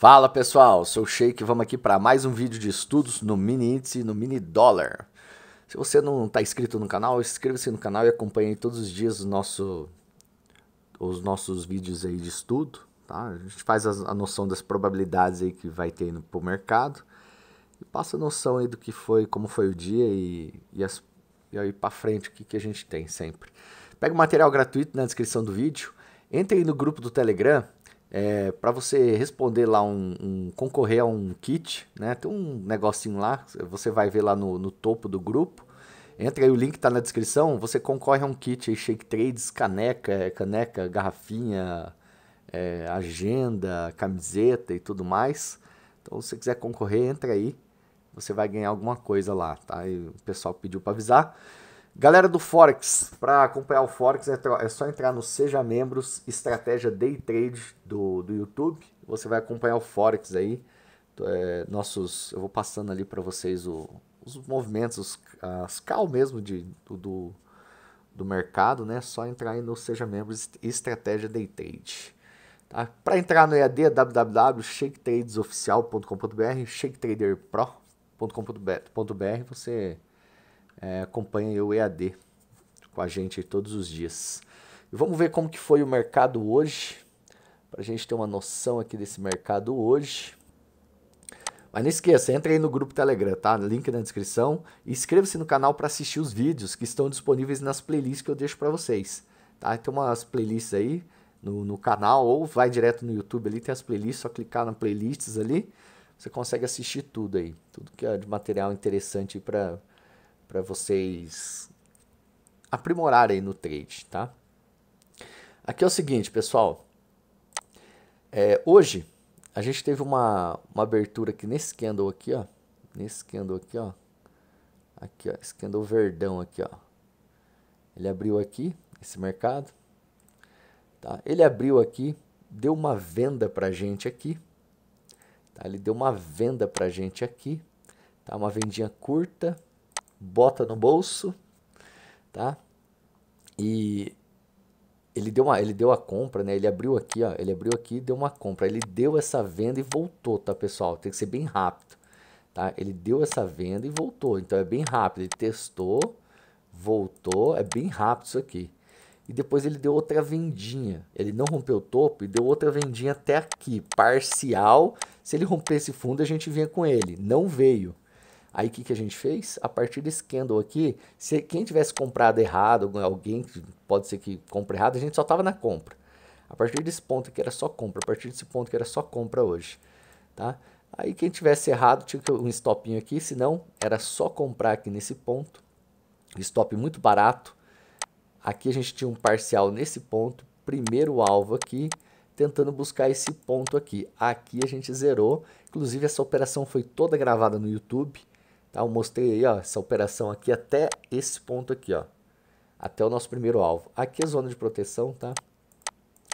Fala pessoal, sou o Sheik e vamos aqui para mais um vídeo de estudos no mini índice no mini dólar. Se você não está inscrito no canal, inscreva-se no canal e acompanhe todos os dias nosso, os nossos vídeos aí de estudo. Tá? A gente faz a, a noção das probabilidades aí que vai ter para o mercado e passa a noção aí do que foi, como foi o dia e, e, as, e aí para frente o que, que a gente tem sempre. Pega o material gratuito na descrição do vídeo, entre aí no grupo do Telegram é, para você responder lá um, um, concorrer a um kit, né? Tem um negocinho lá, você vai ver lá no, no topo do grupo. Entra aí, o link está na descrição. Você concorre a um kit aí, shake trades, caneca, caneca, garrafinha, é, agenda, camiseta e tudo mais. Então, se você quiser concorrer, entra aí. Você vai ganhar alguma coisa lá, tá? E o pessoal pediu para avisar. Galera do Forex, para acompanhar o Forex é, é só entrar no Seja Membros Estratégia Day Trade do, do YouTube. Você vai acompanhar o Forex aí. É, nossos, eu vou passando ali para vocês o, os movimentos, os, as cal mesmo de, do, do mercado, né? Só entrar aí no Seja Membros Estratégia Day Trade. Tá? Para entrar no EAD, é www.shaketradesoficial.com.br, shaketraderpro.com.br, você é, acompanha o EAD com a gente todos os dias. E vamos ver como que foi o mercado hoje, para a gente ter uma noção aqui desse mercado hoje. Mas não esqueça, entre aí no grupo Telegram, tá? Link na descrição. E inscreva-se no canal para assistir os vídeos que estão disponíveis nas playlists que eu deixo para vocês. Tá? Tem umas playlists aí no, no canal, ou vai direto no YouTube ali, tem as playlists, só clicar na playlists ali. Você consegue assistir tudo aí. Tudo que é de material interessante para para vocês aprimorarem no trade, tá? Aqui é o seguinte, pessoal. É, hoje a gente teve uma, uma abertura aqui nesse candle aqui, ó. Nesse candle aqui, ó. Aqui, ó. Esse candle verdão aqui, ó. Ele abriu aqui, esse mercado. Tá? Ele abriu aqui, deu uma venda pra gente aqui. Tá? Ele deu uma venda pra gente aqui. Tá? Uma vendinha curta bota no bolso, tá? E ele deu uma, ele deu a compra, né? Ele abriu aqui, ó, ele abriu aqui, deu uma compra, ele deu essa venda e voltou, tá, pessoal? Tem que ser bem rápido, tá? Ele deu essa venda e voltou, então é bem rápido. Ele testou, voltou, é bem rápido isso aqui. E depois ele deu outra vendinha. Ele não rompeu o topo e deu outra vendinha até aqui, parcial. Se ele romper esse fundo, a gente vinha com ele. Não veio. Aí o que, que a gente fez? A partir desse candle aqui, se quem tivesse comprado errado, alguém que pode ser que compre errado, a gente só estava na compra. A partir desse ponto que era só compra, a partir desse ponto que era só compra hoje, tá? Aí quem tivesse errado tinha um stopinho aqui, senão era só comprar aqui nesse ponto, stop muito barato. Aqui a gente tinha um parcial nesse ponto, primeiro alvo aqui, tentando buscar esse ponto aqui. Aqui a gente zerou. Inclusive, essa operação foi toda gravada no YouTube. Tá? Eu mostrei aí, ó, essa operação aqui até esse ponto aqui, ó, até o nosso primeiro alvo. Aqui é a zona de proteção, tá?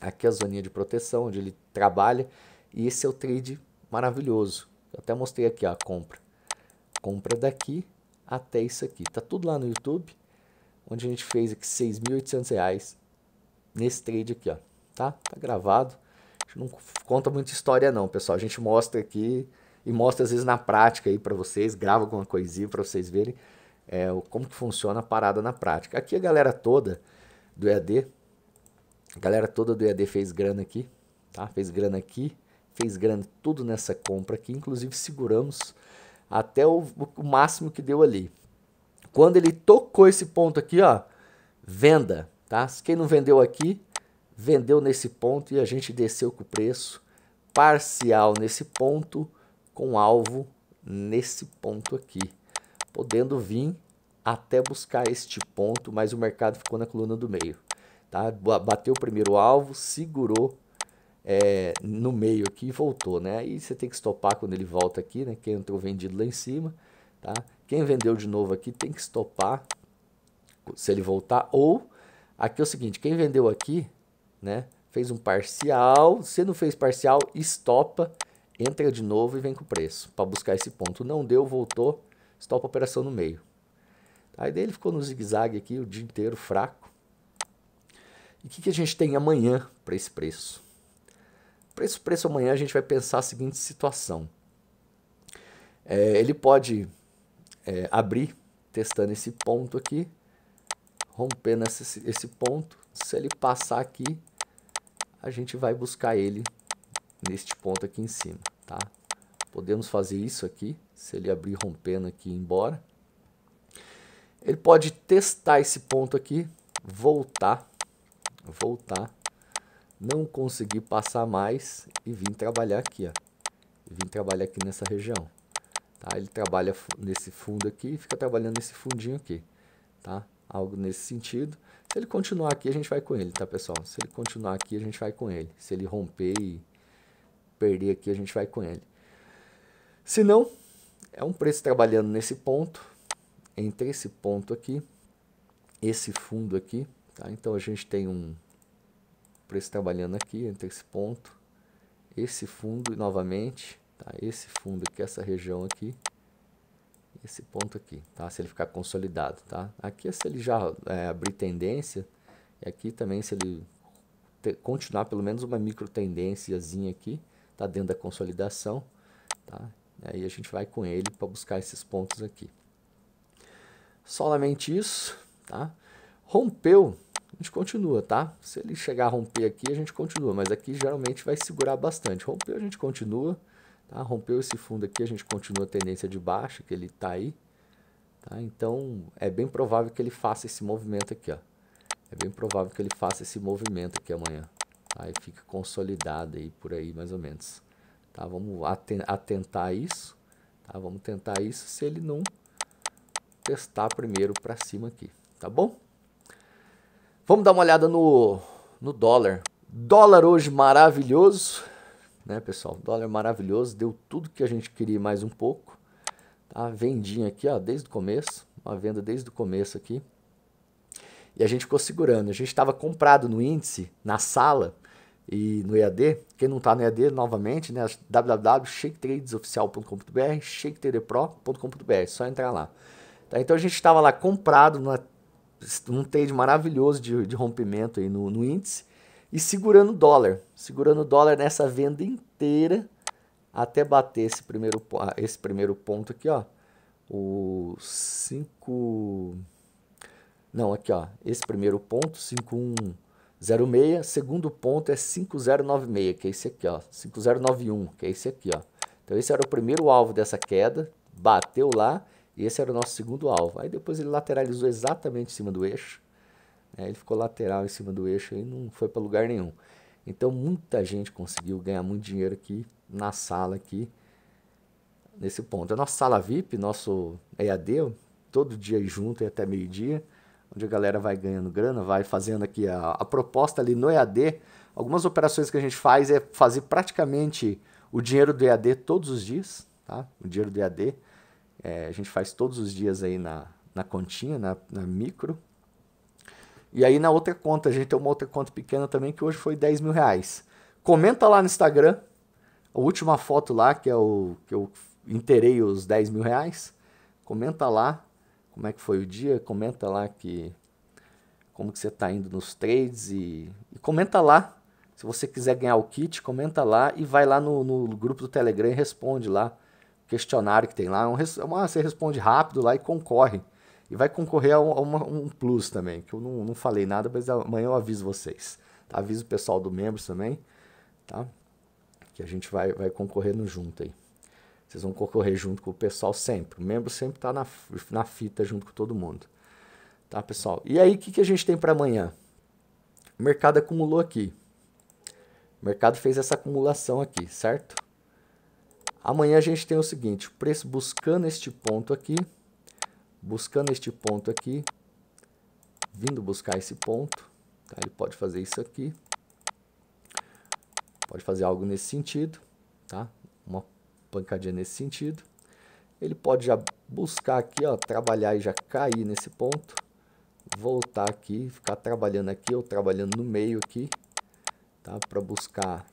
Aqui é a zoninha de proteção onde ele trabalha e esse é o trade maravilhoso. Eu até mostrei aqui ó, a compra. Compra daqui até isso aqui. Tá tudo lá no YouTube, onde a gente fez aqui R$ reais nesse trade aqui, ó. Tá? Tá gravado. A gente não conta muita história não, pessoal. A gente mostra aqui e mostra às vezes na prática aí para vocês, grava alguma coisinha para vocês verem é, como que funciona a parada na prática. Aqui a galera toda do EAD, a galera toda do EAD fez grana aqui, tá? Fez grana aqui, fez grana tudo nessa compra aqui, inclusive seguramos até o, o máximo que deu ali. Quando ele tocou esse ponto aqui, ó, venda, tá? Quem não vendeu aqui, vendeu nesse ponto e a gente desceu com o preço parcial nesse ponto com alvo nesse ponto aqui, podendo vir até buscar este ponto, mas o mercado ficou na coluna do meio. Tá? Bateu o primeiro alvo, segurou é, no meio aqui e voltou. Né? Aí você tem que estopar quando ele volta aqui, né? quem entrou vendido lá em cima. Tá? Quem vendeu de novo aqui tem que estopar se ele voltar. Ou aqui é o seguinte, quem vendeu aqui né? fez um parcial, se não fez parcial, estopa entra de novo e vem com o preço para buscar esse ponto. Não deu, voltou, stop a operação no meio. Aí dele ficou no zigue-zague aqui o dia inteiro fraco. E o que, que, a gente tem amanhã para esse preço? Para esse preço amanhã a gente vai pensar a seguinte situação. É, ele pode é, abrir testando esse ponto aqui, rompendo esse, esse ponto. Se ele passar aqui, a gente vai buscar ele neste ponto aqui em cima, tá? Podemos fazer isso aqui, se ele abrir rompendo aqui e ir embora. Ele pode testar esse ponto aqui, voltar, voltar, não conseguir passar mais e vir trabalhar aqui, ó. Vim trabalhar aqui nessa região, tá? Ele trabalha nesse fundo aqui e fica trabalhando nesse fundinho aqui, tá? Algo nesse sentido. Se ele continuar aqui, a gente vai com ele, tá, pessoal? Se ele continuar aqui, a gente vai com ele. Se ele romper e perder aqui, a gente vai com ele. Se não, é um preço trabalhando nesse ponto, entre esse ponto aqui, esse fundo aqui, tá? Então a gente tem um preço trabalhando aqui, entre esse ponto, esse fundo novamente, tá? Esse fundo aqui, essa região aqui, esse ponto aqui, tá? Se ele ficar consolidado, tá? Aqui se ele já é, abrir tendência, e aqui também se ele continuar pelo menos uma micro tendênciazinha aqui, está dentro da consolidação, tá? Aí a gente vai com ele para buscar esses pontos aqui. Solamente isso, tá? Rompeu, a gente continua, tá? Se ele chegar a romper aqui, a gente continua, mas aqui geralmente vai segurar bastante. Rompeu, a gente continua, tá? Rompeu esse fundo aqui, a gente continua a tendência de baixa, que ele está aí, tá? Então, é bem provável que ele faça esse movimento aqui, ó. É bem provável que ele faça esse movimento aqui amanhã. Aí fica consolidado aí por aí mais ou menos. Tá? Vamos atentar a isso. Tá? Vamos tentar isso se ele não testar primeiro para cima aqui, tá bom? Vamos dar uma olhada no, no dólar. Dólar hoje maravilhoso, né, pessoal? Dólar maravilhoso, deu tudo que a gente queria mais um pouco. Tá vendinha aqui, ó, desde o começo, uma venda desde o começo aqui. E a gente ficou segurando. A gente estava comprado no índice, na sala, e no EAD. Quem não está no EAD, novamente, né, www.shaketradesoficial.com.br, shaketradepro.com.br, só entrar lá. Tá, então a gente estava lá comprado numa, num trade maravilhoso de, de rompimento aí no, no índice e segurando o dólar, segurando o dólar nessa venda inteira até bater esse primeiro, esse primeiro ponto aqui, ó. O 5... Cinco... Não, aqui, ó. Esse primeiro ponto, 5,1. Um, 06, segundo ponto é 5096, que é esse aqui, ó. 5091, que é esse aqui, ó. Então esse era o primeiro alvo dessa queda, bateu lá, e esse era o nosso segundo alvo. Aí depois ele lateralizou exatamente em cima do eixo, né? ele ficou lateral em cima do eixo e não foi para lugar nenhum. Então muita gente conseguiu ganhar muito dinheiro aqui na sala aqui, nesse ponto. A nossa sala VIP, nosso EAD, todo dia junto e até meio-dia onde a galera vai ganhando grana, vai fazendo aqui a, a proposta ali no EAD. Algumas operações que a gente faz é fazer praticamente o dinheiro do EAD todos os dias, tá? O dinheiro do EAD é, a gente faz todos os dias aí na, na continha, na, na micro. E aí na outra conta, a gente tem uma outra conta pequena também que hoje foi 10 mil reais. Comenta lá no Instagram a última foto lá, que é o que eu interei os 10 mil reais. Comenta lá como é que foi o dia, comenta lá que como que você está indo nos trades e, e, comenta lá. Se você quiser ganhar o kit, comenta lá e vai lá no, no grupo do Telegram e responde lá. O questionário que tem lá. É um, é uma, você responde rápido lá e concorre. E vai concorrer a, um, a uma, um plus também, que eu não, não falei nada, mas amanhã eu aviso vocês. Tá? Aviso o pessoal do Membros também, tá? Que a gente vai, vai concorrendo junto aí. Vocês vão concorrer junto com o pessoal sempre. O membro sempre está na, na fita junto com todo mundo. Tá, pessoal? E aí, o que, que a gente tem para amanhã? O mercado acumulou aqui. O mercado fez essa acumulação aqui, certo? Amanhã a gente tem o seguinte, o preço buscando este ponto aqui, buscando este ponto aqui, vindo buscar esse ponto, tá? ele pode fazer isso aqui, pode fazer algo nesse sentido, tá? pancadinha nesse sentido. Ele pode já buscar aqui, ó, trabalhar e já cair nesse ponto. Voltar aqui, ficar trabalhando aqui ou trabalhando no meio aqui, tá? Para buscar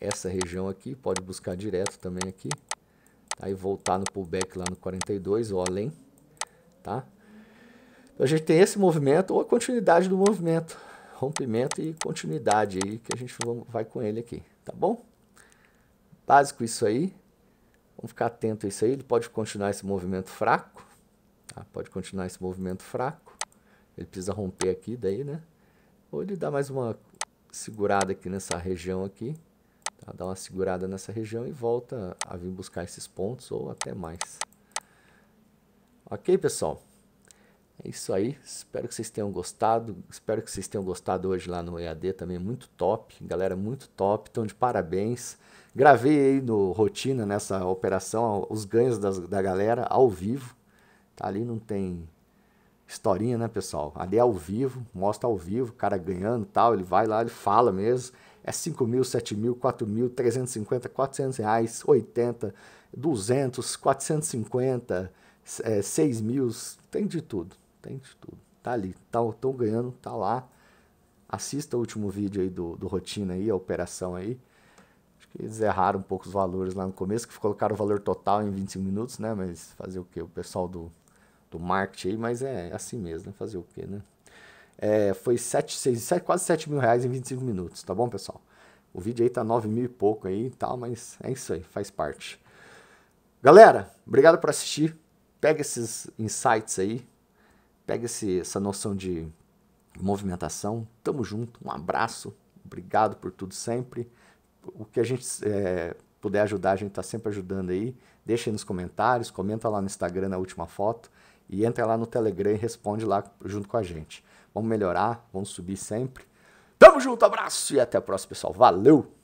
essa região aqui, pode buscar direto também aqui. Aí tá? voltar no pullback lá no 42 ou além, tá? Então a gente tem esse movimento ou a continuidade do movimento, rompimento e continuidade aí que a gente vai com ele aqui, tá bom? Básico isso aí. Vamos ficar atento a isso aí. Ele pode continuar esse movimento fraco. Tá? Pode continuar esse movimento fraco. Ele precisa romper aqui daí, né? Ou ele dá mais uma segurada aqui nessa região aqui. Tá? Dá uma segurada nessa região e volta a vir buscar esses pontos ou até mais. Ok, pessoal? É isso aí. Espero que vocês tenham gostado. Espero que vocês tenham gostado hoje lá no EAD também. Muito top. Galera, muito top. Então, de parabéns. Gravei aí no Rotina, nessa operação, os ganhos das, da galera ao vivo. Tá, ali não tem historinha, né, pessoal? Ali é ao vivo, mostra ao vivo, o cara ganhando tal. Ele vai lá, ele fala mesmo. É 5 mil, 7 mil, 4 mil, 350, 400 reais, 80, 200, 450, 6 mil, tem de tudo. Tem de tudo. Tá ali, estão tá, ganhando, tá lá. Assista o último vídeo aí do, do Rotina aí, a operação aí. Acho que eles erraram um pouco os valores lá no começo, que colocaram o valor total em 25 minutos, né? Mas fazer o que? O pessoal do, do marketing aí, mas é, é assim mesmo, né? Fazer o que, né? É, foi 7, 6, 7, quase 7 mil reais em 25 minutos, tá bom, pessoal? O vídeo aí tá 9 mil e pouco aí e tal, mas é isso aí, faz parte. Galera, obrigado por assistir. Pega esses insights aí, Pega esse, essa noção de movimentação. Tamo junto, um abraço, obrigado por tudo sempre. O que a gente é, puder ajudar, a gente tá sempre ajudando aí. Deixa aí nos comentários, comenta lá no Instagram na última foto e entra lá no Telegram e responde lá junto com a gente. Vamos melhorar, vamos subir sempre. Tamo junto, abraço e até a próxima, pessoal. Valeu!